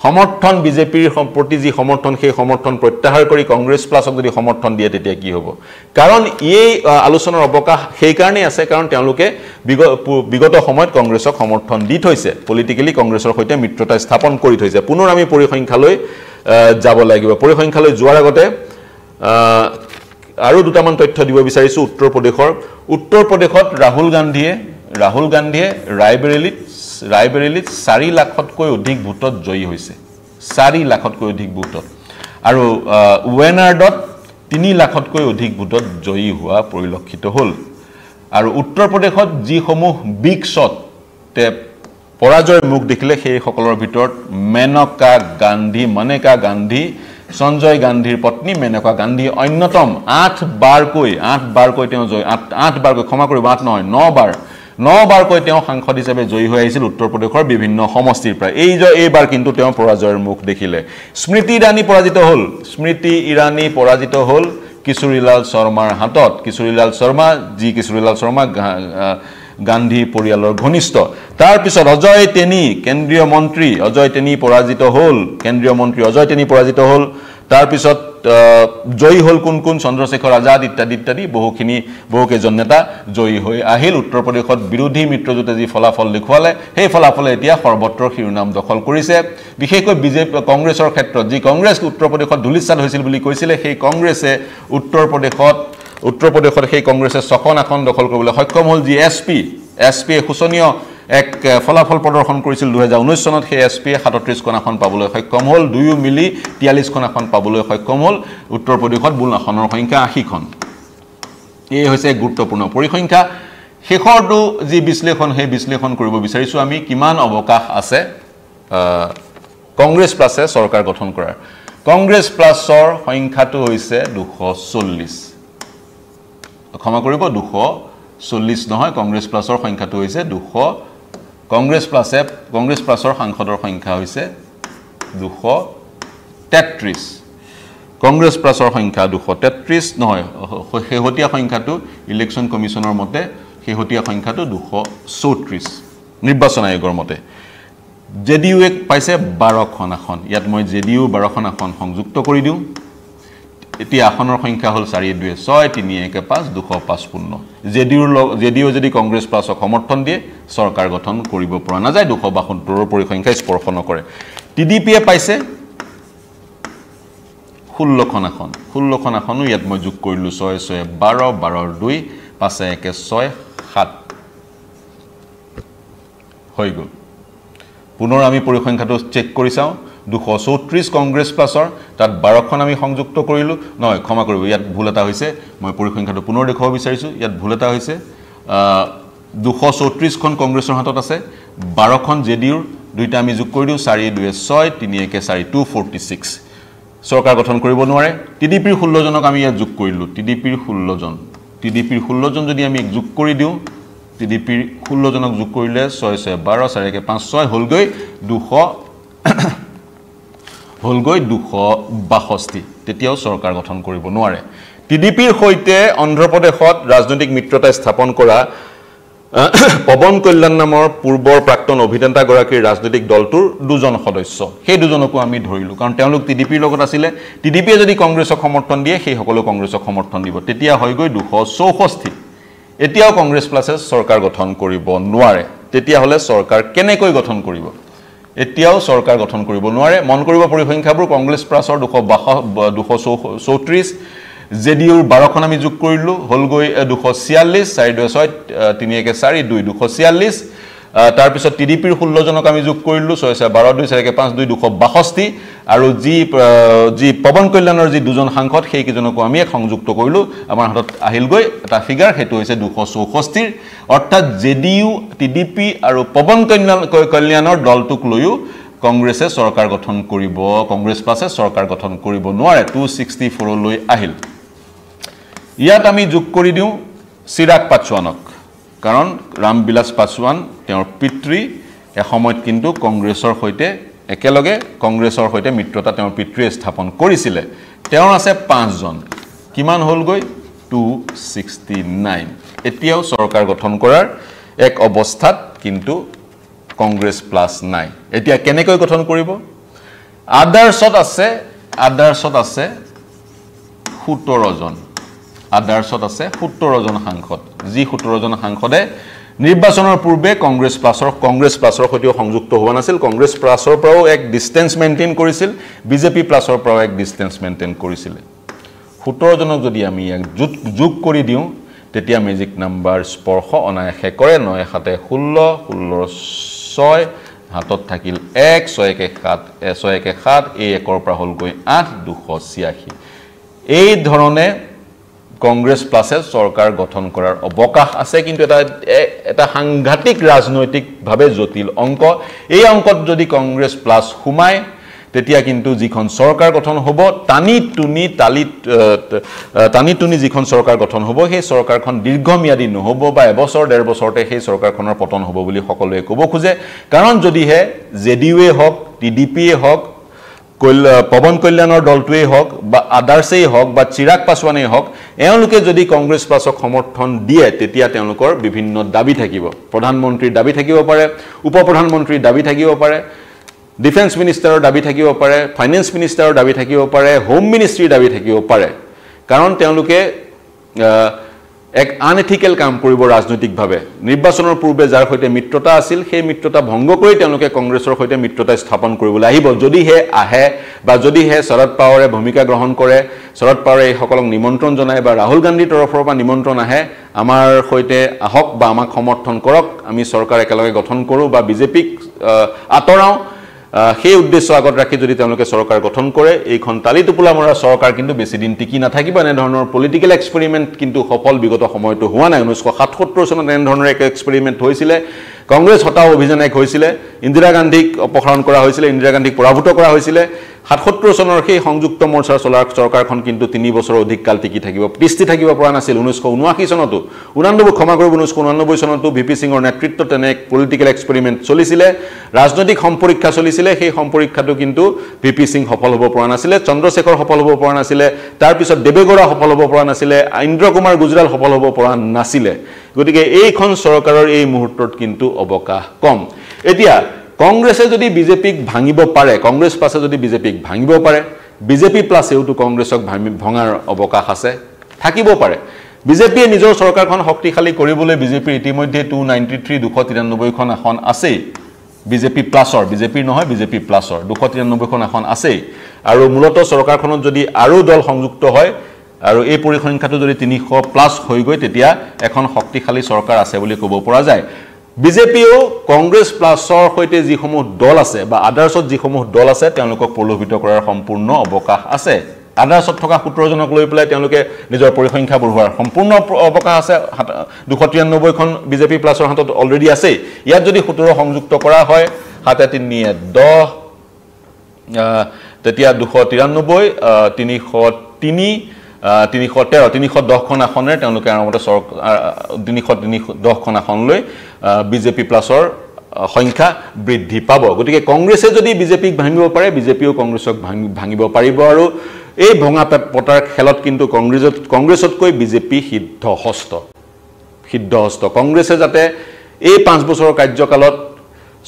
সমৰ্থন বিজেপিৰ প্ৰতি যি সমৰ্থন সেই সমৰ্থন প্ৰত্যাহাৰ কৰি কংগ্ৰেছ প্লাছক যদি সমৰ্থন দিয়ে তেতিয়া কি হ'ব কাৰণ এই আলোচনাৰ অৱকাশ সেইকাৰণেই আছে কাৰণ তেওঁলোকে বিগত সময়ত কংগ্ৰেছক সমৰ্থন দি থৈছে পলিটিকেলি কংগ্ৰেছৰ সৈতে মিত্ৰতা স্থাপন কৰি থৈছে পুনৰ আমি পৰিসংখ্যালৈ যাব লাগিব পৰিসংখ্যালৈ যোৱাৰ আগতে আৰু দুটামান তথ্য দিব বিচাৰিছোঁ উত্তৰ প্ৰদেশৰ উত্তৰ প্ৰদেশত ৰাহুল গান্ধীয়ে ৰাহুল গান্ধীয়ে ৰায়বেৰেলীত ৰায়বেৰেলীত চাৰি লাখতকৈ অধিক ভোটত জয়ী হৈছে চাৰি লাখতকৈ অধিক ভোটত আৰু ৱেনাৰ্ডত তিনি লাখতকৈ অধিক ভোটত জয়ী হোৱা পৰিলক্ষিত হ'ল আৰু উত্তৰ প্ৰদেশত যিসমূহ বিগ শ্বট পৰাজয়ৰ মুখ দেখিলে সেইসকলৰ ভিতৰত মেনকা গান্ধী মনেকা গান্ধী সঞ্জয় গান্ধীৰ পত্নী মেনকা গান্ধী অন্যতম আঠ বাৰকৈ আঠ বাৰকৈ তেওঁ জয় আঠ আঠ বাৰকৈ ক্ষমা কৰিব আঠ নহয় ন বাৰ ন বাৰকৈ তেওঁ সাংসদ হিচাপে জয়ী হৈ আহিছিল উত্তৰ প্ৰদেশৰ বিভিন্ন সমষ্টিৰ পৰা এই যে এইবাৰ কিন্তু তেওঁ পৰাজয়ৰ মুখ দেখিলে স্মৃতি ইৰাণী পৰাজিত হ'ল স্মৃতি ইৰাণী পৰাজিত হ'ল কিশোৰীলাল শৰ্মাৰ হাতত কিশোৰীলাল শৰ্মা যি কিশোৰীলাল শৰ্মা গান্ধী পৰিয়ালৰ ঘনিষ্ঠ তাৰপিছত অজয় টেনী কেন্দ্ৰীয় মন্ত্ৰী অজয় টেনী পৰাজিত হ'ল কেন্দ্ৰীয় মন্ত্ৰী অজয় টেনী পৰাজিত হ'ল তাৰপিছত জয়ী হ'ল কোন কোন চন্দ্ৰশেখৰ আজাদ ইত্যাদি ইত্যাদি বহুখিনি বহুকেইজন নেতা জয়ী হৈ আহিল উত্তৰ প্ৰদেশত বিৰোধী মিত্ৰজোঁটে যি ফলাফল দেখুৱালে সেই ফলাফলে এতিয়া সৰ্বত্ৰ শিৰোনাম দখল কৰিছে বিশেষকৈ বিজেপি কংগ্ৰেছৰ ক্ষেত্ৰত যি কংগ্ৰেছ উত্তৰ প্ৰদেশত ধূলিচাল হৈছিল বুলি কৈছিলে সেই কংগ্ৰেছে উত্তৰ প্ৰদেশত উত্তৰ প্ৰদেশত সেই কংগ্ৰেছে ছখন আসন দখল কৰিবলৈ সক্ষম হ'ল যি এছ পি এছ পিয়ে শোচনীয় এক ফলাফল প্ৰদৰ্শন কৰিছিল দুহেজাৰ ঊনৈছ চনত সেই এছ পিয়ে সাতত্ৰিছখন আসন পাবলৈ সক্ষম হ'ল দুয়ো মিলি তিয়াল্লিছখন আসন পাবলৈ সক্ষম হ'ল উত্তৰ প্ৰদেশত মূল আসনৰ সংখ্যা আশীখন এই হৈছে গুৰুত্বপূৰ্ণ পৰিসংখ্যা শেষৰটো যি বিশ্লেষণ সেই বিশ্লেষণ কৰিব বিচাৰিছোঁ আমি কিমান অৱকাশ আছে কংগ্ৰেছ প্লাছে চৰকাৰ গঠন কৰাৰ কংগ্ৰেছ প্লাছৰ সংখ্যাটো হৈছে দুশ চল্লিছ ক্ষমা কৰিব দুশ চল্লিছ নহয় কংগ্ৰেছ প্লাছৰ সংখ্যাটো হৈছে দুশ কংগ্ৰেছ প্লাছে কংগ্ৰেছ প্লাছৰ সাংসদৰ সংখ্যা হৈছে দুশ তেত্ৰিছ কংগ্ৰেছ প্লাছৰ সংখ্যা দুশ তেত্ৰিছ নহয় শেহতীয়া সংখ্যাটো ইলেকশ্যন কমিশ্যনৰ মতে শেহতীয়া সংখ্যাটো দুশ চৌত্ৰিছ নিৰ্বাচন আয়োগৰ মতে জে ডি ইউ এ পাইছে বাৰখন আসন ইয়াত মই জে ডি ইউ বাৰখন আসন সংযুক্ত কৰি দিওঁ এতিয়া আসনৰ সংখ্যা হ'ল চাৰি দুই ছয় তিনি এক পাঁচ দুশ পাঁচপন্ন জে ডি ইউৰ লগ জে ডি ইউ যদি কংগ্ৰেছ প্লাছক সমৰ্থন দিয়ে চৰকাৰ গঠন কৰিব পৰা নাযায় দুশ বাসত্তৰৰ পৰিসংখ্যাই স্পৰ্শ নকৰে টি ডি পিয়ে পাইছে ষোল্লখন আসন ষোল্লখন আসনো ইয়াত মই যোগ কৰিলোঁ ছয় ছয় বাৰ বাৰ দুই পাঁচ একে ছয় সাত হৈ গ'ল পুনৰ আমি পৰিসংখ্যাটো চেক কৰি চাওঁ দুশ চৌত্ৰিছ কংগ্ৰেছ প্লাছৰ তাত বাৰখন আমি সংযুক্ত কৰিলোঁ নহয় ক্ষমা কৰিব ইয়াত ভুল এটা হৈছে মই পৰিসংখ্যাটো পুনৰ দেখুৱাব বিচাৰিছোঁ ইয়াত ভুল এটা হৈছে দুশ চৌত্ৰিছখন কংগ্ৰেছৰ হাতত আছে বাৰখন জে ডি ইউৰ দুইটা আমি যোগ কৰি দিওঁ চাৰি দুই ছয় তিনি একে চাৰি টু ফৰ্টি ছিক্স চৰকাৰ গঠন কৰিব নোৱাৰে টি ডি পিৰ ষোল্লজনক আমি ইয়াত যোগ কৰিলোঁ টি ডি পিৰ ষোল্লজন টি ডি পিৰ ষোল্লজন যদি আমি যোগ কৰি দিওঁ টি ডি পিৰ ষোল্লজনক যোগ কৰিলে ছয় ছয় বাৰ চাৰি একে পাঁচ ছয় হ'লগৈ দুশ হ'লগৈ দুশ বাষষ্ঠি তেতিয়াও চৰকাৰ গঠন কৰিব নোৱাৰে টি ডি পিৰ সৈতে অন্ধ্ৰপ্ৰদেশত ৰাজনৈতিক মিত্ৰতা স্থাপন কৰা পৱন কল্যাণ নামৰ পূৰ্বৰ প্ৰাক্তন অভিনেতাগৰাকীৰ ৰাজনৈতিক দলটোৰ দুজন সদস্য সেই দুজনকো আমি ধৰিলোঁ কাৰণ তেওঁলোক টি ডি পিৰ লগত আছিলে টি ডি পিয়ে যদি কংগ্ৰেছক সমৰ্থন দিয়ে সেইসকলেও কংগ্ৰেছক সমৰ্থন দিব তেতিয়া হয়গৈ দুশ চৌষষ্ঠি এতিয়াও কংগ্ৰেছ প্লাছে চৰকাৰ গঠন কৰিব নোৱাৰে তেতিয়াহ'লে চৰকাৰ কেনেকৈ গঠন কৰিব এতিয়াও চৰকাৰ গঠন কৰিব নোৱাৰে মন কৰিব পৰিসংখ্যাবোৰ কংগ্ৰেছ প্ৰাছৰ দুশ বাস দুশ চৌ চৌত্ৰিছ জে ডি ইউৰ বাৰখন আমি যোগ কৰিলোঁ হ'লগৈ দুশ ছিয়াল্লিছ চাৰি দুই ছয় তিনি একে চাৰি দুই দুশ ছিয়াল্লিছ তাৰপিছত টি ডি পিৰ ষোল্লজনক আমি যোগ কৰিলোঁ ছয় চাৰি বাৰ দুই চাৰি পাঁচ দুই দুশ বাষষ্ঠি আৰু যি যি পৱন কল্যাণৰ যি দুজন সাংসদ সেইকেইজনকো আমি এক সংযুক্ত কৰিলোঁ আমাৰ হাতত আহিলগৈ এটা ফিগাৰ সেইটো হৈছে দুশ চৌষষ্ঠিৰ অৰ্থাৎ J D U T D P আৰু পৱন কল্যাণ কল্যাণৰ দলটোক লৈও কংগ্ৰেছে চৰকাৰ গঠন কৰিব কংগ্ৰেছ পাছে চৰকাৰ গঠন কৰিব নোৱাৰে টু ছিক্সটি ফ'ৰলৈ আহিল ইয়াত আমি যোগ কৰি দিওঁ চিৰাগ পাছোৱানক কাৰণ ৰামবিলাস পাছোৱান তেওঁৰ পিতৃ এসময়ত কিন্তু কংগ্ৰেছৰ সৈতে একেলগে কংগ্ৰেছৰ সৈতে মিত্ৰতা তেওঁৰ পিতৃয়ে স্থাপন কৰিছিলে তেওঁৰ আছে পাঁচজন কিমান হ'লগৈ টু ছিক্সটি নাইন এতিয়াও চৰকাৰ গঠন কৰাৰ এক অৱস্থাত কিন্তু কংগ্ৰেছ প্লাছ নাই এতিয়া কেনেকৈ গঠন কৰিব আদাৰ্ছত আছে আদাৰ্ছত আছে সোতৰজন আদাৰ্ছত আছে সোতৰজন সাংসদ যি সোতৰজন সাংসদে নিৰ্বাচনৰ পূৰ্বে কংগ্ৰেছ প্লাছৰ কংগ্ৰেছ প্লাছৰ সৈতেও সংযুক্ত হোৱা নাছিল কংগ্ৰেছ প্লাছৰ পৰাও এক ডিষ্টেঞ্চ মেইনটেইন কৰিছিল বিজেপি প্লাছৰ পৰাও এক ডিষ্টেঞ্চ মেইনটেইন কৰিছিলে সোতৰজনক যদি আমি ইয়াক যোগ যোগ কৰি দিওঁ তেতিয়া মেজিক নাম্বাৰ স্পৰ্শ অনায়াসে কৰে নয় সাতে ষোল্ল ষোল্ল ছয় হাতত থাকিল এক ছয় একে সাত ছয় একে সাত এই একৰ পৰা হ'লগৈ আঠ দুশ ছিয়াশী এই ধৰণে কংগ্ৰেছ প্লাছে চৰকাৰ গঠন কৰাৰ অৱকাশ আছে কিন্তু এটা এটা সাংঘাতিক ৰাজনৈতিকভাৱে জটিল অংক এই অংকত যদি কংগ্ৰেছ প্লাছ সোমায় তেতিয়া কিন্তু যিখন চৰকাৰ গঠন হ'ব টানি টুনি তালি টানি টুনি যিখন চৰকাৰ গঠন হ'ব সেই চৰকাৰখন দীৰ্ঘম্যাদী নহ'ব বা এবছৰ ডেৰ বছৰতে সেই চৰকাৰখনৰ পতন হ'ব বুলি সকলোৱে ক'ব খোজে কাৰণ যদিহে জে ডি ইউৱে হওক টি ডি পিয়ে হওক পৱন কল্যাণৰ দলটোৱেই হওক বা আদাৰ্ছেই হওক বা চিৰাগ পাছোৱানেই হওক এওঁলোকে যদি কংগ্ৰেছ পাছক সমৰ্থন দিয়ে তেতিয়া তেওঁলোকৰ বিভিন্ন দাবী থাকিব প্ৰধানমন্ত্ৰীৰ দাবী থাকিব পাৰে উপ প্ৰধানমন্ত্ৰীৰ দাবী থাকিব পাৰে ডিফেন্স মিনিষ্টাৰৰ দাবী থাকিব পাৰে ফাইনেন্স মিনিষ্টাৰৰ দাবী থাকিব পাৰে হোম মিনিষ্ট্ৰীৰ দাবী থাকিব পাৰে কাৰণ তেওঁলোকে এক আনএথিক্যাল কাম কৰিব ৰাজনৈতিকভাৱে নিৰ্বাচনৰ পূৰ্বে যাৰ সৈতে মিত্ৰতা আছিল সেই মিত্ৰতা ভংগ কৰি তেওঁলোকে কংগ্ৰেছৰ সৈতে মিত্ৰতা স্থাপন কৰিবলৈ আহিব যদিহে আহে বা যদিহে শৰদ পাৱাৰে ভূমিকা গ্ৰহণ কৰে শৰদ পাৱাৰে এইসকলক নিমন্ত্ৰণ জনায় বা ৰাহুল গান্ধীৰ তৰফৰ পৰা নিমন্ত্ৰণ আহে আমাৰ সৈতে আহক বা আমাক সমৰ্থন কৰক আমি চৰকাৰ একেলগে গঠন কৰোঁ বা বিজেপিক আঁতৰাওঁ সেই উদ্দেশ্য আগত ৰাখি যদি তেওঁলোকে চৰকাৰ গঠন কৰে এইখন তালি টোপোলা মৰা চৰকাৰ কিন্তু বেছিদিন টিকি নাথাকিব এনেধৰণৰ পলিটিকেল এক্সপেৰিমেণ্ট কিন্তু সফল বিগত সময়তো হোৱা নাই ঊনৈছশ সাতসত্তৰ চনত এনেধৰণৰ এক এক্সপেৰিমেণ্ট হৈছিলে কংগ্ৰেছ হতাও অভিযান এক হৈছিলে ইন্দিৰা গান্ধীক অপসাৰণ কৰা হৈছিলে ইন্দিৰা গান্ধীক পৰাভূত কৰা হৈছিলে সাতসত্তৰ চনৰ সেই সংযুক্ত মৰ্চাৰ চলা চৰকাৰখন কিন্তু তিনি বছৰৰ অধিক কাল টিকি থাকিব তৃষ্টি থাকিব পৰা নাছিল ঊনৈছশ ঊনাশী চনতো ঊনানব্বৈ ক্ষমা কৰিব ঊনৈছশ ঊনানব্বৈ চনতো ভি পি সিঙৰ নেতৃত্বত তেনে এক পলিটিকেল এক্সপেৰিমেণ্ট চলিছিলে ৰাজনৈতিক সম্পৰীক্ষা চলিছিলে সেই সম্পৰীক্ষাটো কিন্তু ভি পি সিং সফল হ'ব পৰা নাছিলে চন্দ্ৰশেখৰ সফল হ'ব পৰা নাছিলে তাৰপিছত দেৱেগৌড়া সফল হ'ব পৰা নাছিলে ইন্দ্ৰ কুমাৰ গুজৰাল সফল হ'ব পৰা নাছিলে গতিকে এইখন চৰকাৰৰ এই মুহূৰ্তত কিন্তু অৱকাশ কম এতিয়া কংগ্ৰেছে যদি বিজেপিক ভাঙিব পাৰে কংগ্ৰেছ প্লাছে যদি বিজেপিক ভাঙিব পাৰে বিজেপি প্লাছেওতো কংগ্ৰেছক ভঙাৰ অৱকাশ আছে থাকিব পাৰে বিজেপিয়ে নিজৰ চৰকাৰখন শক্তিশালী কৰিবলৈ বিজেপিৰ ইতিমধ্যে টু নাইণ্টি থ্ৰী দুশ তিৰান্নব্বৈখন আসন আছেই বিজেপি প্লাছৰ বিজেপিৰ নহয় বিজেপি প্লাছৰ দুশ তিৰান্নব্বৈখন আসন আছেই আৰু মূলত চৰকাৰখনত যদি আৰু দল সংযুক্ত হয় আৰু এই পৰিসংখ্যাটো যদি তিনিশ প্লাছ হৈ গৈ তেতিয়া এখন শক্তিশালী চৰকাৰ আছে বুলি ক'ব পৰা যায় বিজেপিও কংগ্ৰেছ প্লাছৰ সৈতে যিসমূহ দল আছে বা আদাৰ্ছত যিসমূহ দল আছে তেওঁলোকক প্ৰলোভিত কৰাৰ সম্পূৰ্ণ অৱকাশ আছে আদাৰ্ছত থকা সোতৰজনক লৈ পেলাই তেওঁলোকে নিজৰ পৰিসংখ্যা বঢ়োৱাৰ সম্পূৰ্ণ অৱকাশ আছে দুশ তিৰান্নব্বৈখন বিজেপি প্লাছৰ হাতত অলৰেডি আছেই ইয়াত যদি সোতৰ সংযুক্ত কৰা হয় সাতে তিনি দহ তেতিয়া দুশ তিৰান্নব্বৈ তিনিশ তিনি তিনিশ তেৰ তিনিশ দহখন আসনেৰে তেওঁলোকে আৰম্ভতে চৰকাৰ তিনিশ তিনিশ দহখন আসন লৈ বিজেপি প্লাছৰ সংখ্যা বৃদ্ধি পাব গতিকে কংগ্ৰেছে যদি বিজেপিক ভাঙিব পাৰে বিজেপিও কংগ্ৰেছক ভাঙি ভাঙিব পাৰিব আৰু এই ভঙা পতাৰ খেলত কিন্তু কংগ্ৰেছত কংগ্ৰেছতকৈ বিজেপি সিদ্ধ হস্ত কংগ্ৰেছে যাতে এই পাঁচ বছৰৰ কাৰ্যকালত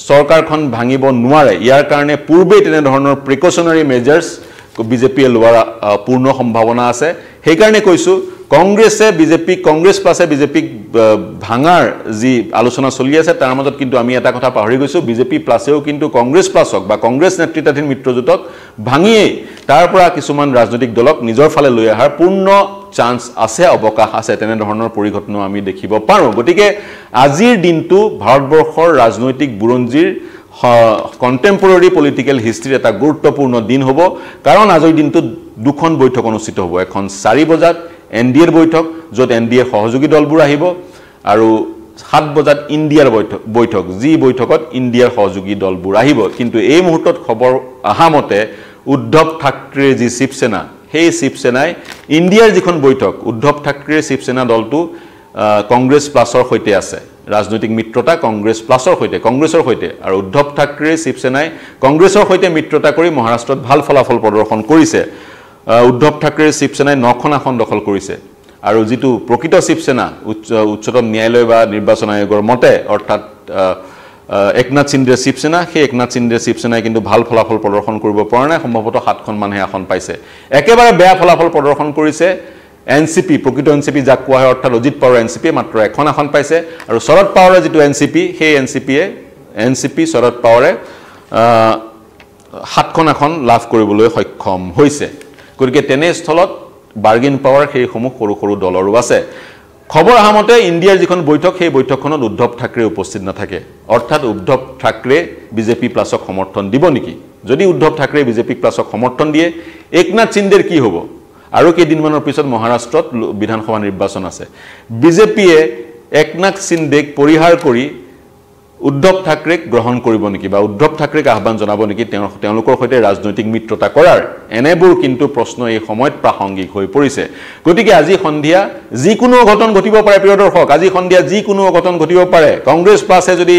চৰকাৰখন ভাঙিব নোৱাৰে ইয়াৰ কাৰণে পূৰ্বেই তেনেধৰণৰ প্ৰিকচনাৰী মেজাৰ্ছ বিজেপিয়ে লোৱাৰ পূৰ্ণ সম্ভাৱনা আছে সেইকাৰণে কৈছোঁ কংগ্ৰেছে বিজেপিক কংগ্ৰেছ প্লাছে বিজেপিক ভাঙাৰ যি আলোচনা চলি আছে তাৰ মাজত কিন্তু আমি এটা কথা পাহৰি গৈছোঁ বিজেপি প্লাছেও কিন্তু কংগ্ৰেছ প্লাছক বা কংগ্ৰেছ নেতৃত্বাধীন মিত্ৰজোঁটক ভাঙিয়েই তাৰ পৰা কিছুমান ৰাজনৈতিক দলক নিজৰ ফালে লৈ অহাৰ পূৰ্ণ চান্স আছে অৱকাশ আছে তেনেধৰণৰ পৰিঘটনাও আমি দেখিব পাৰোঁ গতিকে আজিৰ দিনটো ভাৰতবৰ্ষৰ ৰাজনৈতিক বুৰঞ্জীৰ কণ্টেম্পৰৰী পলিটিকেল হিষ্ট্ৰীৰ এটা গুৰুত্বপূৰ্ণ দিন হ'ব কাৰণ আজিৰ দিনটোত দুখন বৈঠক অনুষ্ঠিত হ'ব এখন চাৰি বজাত এন ডি এৰ বৈঠক য'ত এন ডি এৰ সহযোগী দলবোৰ আহিব আৰু সাত বজাত ইণ্ডিয়াৰ বৈঠক বৈঠক যি বৈঠকত ইণ্ডিয়াৰ সহযোগী দলবোৰ আহিব কিন্তু এই মুহূৰ্তত খবৰ অহা মতে উদ্ধৱ ঠাকৰেৰ যি শিৱসেনা সেই শিৱসেনাই ইণ্ডিয়াৰ যিখন বৈঠক উদ্ধৱ ঠাকৰেৰ শিৱসেনা দলটো কংগ্ৰেছ প্লাছৰ সৈতে আছে ৰাজনৈতিক মিত্ৰতা কংগ্ৰেছ প্লাছৰ সৈতে কংগ্ৰেছৰ সৈতে আৰু উদ্ধৱ থাকৰে শিৱসেনাই কংগ্ৰেছৰ সৈতে মিত্ৰতা কৰি মহাৰাষ্ট্ৰত ভাল ফলাফল প্ৰদৰ্শন কৰিছে উদ্ধৱ থাকৰে শিৱসেনাই নখন আসন দখল কৰিছে আৰু যিটো প্ৰকৃত শিৱসেনা উচ্চ উচ্চতম ন্যায়ালয় বা নিৰ্বাচন আয়োগৰ মতে অৰ্থাৎ একনাথ সিন্দে শিৱসেনা সেই একনাথ সিন্দে শিৱসেনাই কিন্তু ভাল ফলাফল প্ৰদৰ্শন কৰিব পৰা নাই সম্ভৱতঃ সাতখনমানহে আসন পাইছে একেবাৰে বেয়া ফলাফল প্ৰদৰ্শন কৰিছে এন চি পি প্ৰকৃত এন চি পি যাক কোৱা হয় অৰ্থাৎ অজিত পাৱাৰ এন চি পিয়ে মাত্ৰ এখন আসন পাইছে আৰু শৰদ পাৱাৰৰ যিটো এন চি পি সেই এন চি পিয়ে এন চি পি শৰদ পাৱাৰে সাতখন আসন লাভ কৰিবলৈ সক্ষম হৈছে গতিকে তেনেস্থলত বাৰ্গেইন পাৱাৰ সেইসমূহ সৰু সৰু দলৰো আছে খবৰ অহা অহামতে ইণ্ডিয়াৰ যিখন বৈঠক সেই বৈঠকখনত উদ্ধৱ থাকৰে উপস্থিত নাথাকে অৰ্থাৎ উদ্ধৱ ঠাকৰে বিজেপি প্লাছক সমৰ্থন দিব নেকি যদি উদ্ধৱ ঠাকৰে বিজেপি প্লাছক সমৰ্থন দিয়ে একনাথ চিন্দেৰ কি হ'ব আৰু কেইদিনমানৰ পিছত মহাৰাষ্ট্ৰত বিধানসভা নিৰ্বাচন আছে বিজেপিয়ে একনাথ চিন্দেক পৰিহাৰ কৰি উদ্ধৱ থাকৰেক গ্ৰহণ কৰিব নেকি বা উদ্ধৱ থাকৰেক আহ্বান জনাব নেকি তেওঁ তেওঁলোকৰ সৈতে ৰাজনৈতিক মিত্ৰতা কৰাৰ এনেবোৰ কিন্তু প্ৰশ্ন এই সময়ত প্ৰাসংগিক হৈ পৰিছে গতিকে আজি সন্ধিয়া যিকোনো অঘটন ঘটিব পাৰে প্ৰিয় দৰ্শক আজি সন্ধিয়া যিকোনো অঘটন ঘটিব পাৰে কংগ্ৰেছ পাছে যদি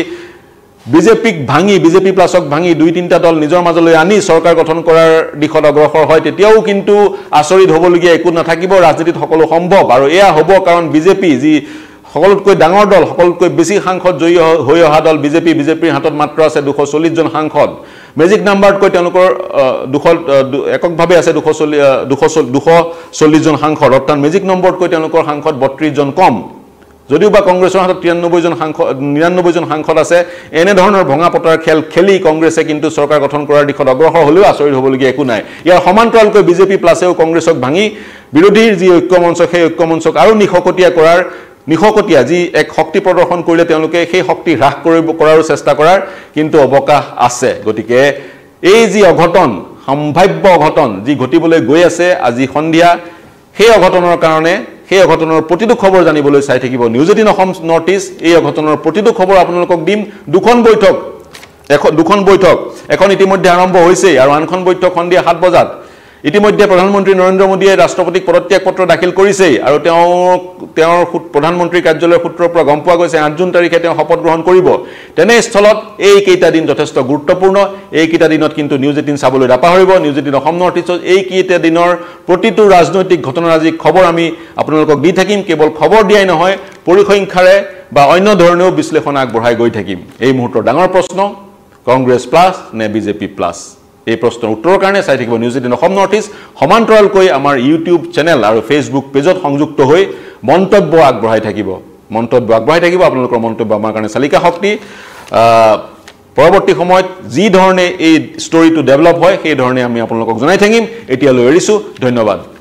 বিজেপিক ভাঙি বিজেপি প্লাছক ভাঙি দুই তিনিটা দল নিজৰ মাজলৈ আনি চৰকাৰ গঠন কৰাৰ দিশত অগ্ৰসৰ হয় তেতিয়াও কিন্তু আচৰিত হ'বলগীয়া একো নাথাকিব ৰাজনীতিত সকলো সম্ভৱ আৰু এয়া হ'ব কাৰণ বিজেপি যি সকলোতকৈ ডাঙৰ দল সকলোতকৈ বেছি সাংসদ জয়ী হৈ অহা দল বিজেপি বিজেপিৰ হাতত মাত্ৰ আছে দুশ চল্লিছজন সাংসদ মেজিক নাম্বাৰতকৈ তেওঁলোকৰ দুশ এককভাৱে আছে দুশ চল্লিছ দুশ চল্লিছজন সাংসদ অৰ্থাৎ মেজিক নম্বৰতকৈ তেওঁলোকৰ সাংসদ বত্ৰিছজন কম যদিও বা কংগ্ৰেছৰ হাতত তিৰান্নব্বৈজন সাংসদ নিৰান্নব্বৈজন সাংসদ আছে এনেধৰণৰ ভঙা পতাৰ খেল খেলি কংগ্ৰেছে কিন্তু চৰকাৰ গঠন কৰাৰ দিশত অগ্ৰসৰ হ'লেও আচৰিত হ'বলগীয়া একো নাই ইয়াৰ সমান্তৰালকৈ বিজেপি প্লাছেও কংগ্ৰেছক ভাঙি বিৰোধীৰ যি ঐক্য মঞ্চ সেই ঐক্য মঞ্চক আৰু নিশকটীয়া কৰাৰ নিশকটীয়া যি এক শক্তি প্ৰদৰ্শন কৰিলে তেওঁলোকে সেই শক্তি হ্ৰাস কৰিব কৰাৰো চেষ্টা কৰাৰ কিন্তু অৱকাশ আছে গতিকে এই যি অঘটন সম্ভাৱ্য অঘটন যি ঘটিবলৈ গৈ আছে আজি সন্ধিয়া সেই অঘটনৰ কাৰণে সেই অঘটনৰ প্ৰতিটো খবৰ জানিবলৈ চাই থাকিব news eighteen Assam north east এই অঘটনৰ প্ৰতিটো খবৰ আপোনালোকক দিম দুখন বৈঠক এখন দুখন বৈঠক এখন ইতিমধ্যে আৰম্ভ হৈছেই আৰু আনখন বৈঠক সন্ধিয়া সাত বজাত ইতিমধ্যে প্ৰধানমন্ত্ৰী নৰেন্দ্ৰ মোদীয়ে ৰাষ্ট্ৰপতিক পদত্যাগ পত্ৰ দাখিল কৰিছেই আৰু তেওঁক তেওঁৰ প্ৰধানমন্ত্ৰীৰ কাৰ্যালয়ৰ সূত্ৰৰ পৰা গম পোৱা গৈছে আঠ জুন তাৰিখে তেওঁ শপত গ্ৰহণ কৰিব তেনেস্থলত এইকেইটা দিন যথেষ্ট গুৰুত্বপূৰ্ণ এইকেইটা দিনত কিন্তু নিউজ এইটিন চাবলৈ নাপাহৰিব নিউজ এইটিন অসম নৰ্থ ইষ্টত এইকেইটা দিনৰ প্ৰতিটো ৰাজনৈতিক ঘটনাৰাজি খবৰ আমি আপোনালোকক দি থাকিম কেৱল খবৰ দিয়াই নহয় পৰিসংখ্যাৰে বা অন্য ধৰণেও বিশ্লেষণ আগবঢ়াই গৈ থাকিম এই মুহূৰ্তৰ ডাঙৰ প্ৰশ্ন কংগ্ৰেছ প্লাছ নে বিজেপি প্লাছ এই প্ৰশ্নৰ উত্তৰৰ কাৰণে চাই থাকিব news eighteen Assam north east সমান্তৰালকৈ আমাৰ ইউটিউব চেনেল আৰু ফেচবুক পেজত সংযুক্ত হৈ মন্তব্য আগবঢ়াই থাকিব মন্তব্য আগবঢ়াই থাকিব আপোনালোকৰ মন্তব্য আমাৰ কাৰণে চালিকা শক্তি পৰৱৰ্তী সময়ত যি ধৰণে এই ষ্টৰিটো ডেভেলপ হয় সেইধৰণে আমি আপোনালোকক জনাই থাকিম এতিয়ালৈ এৰিছোঁ ধন্যবাদ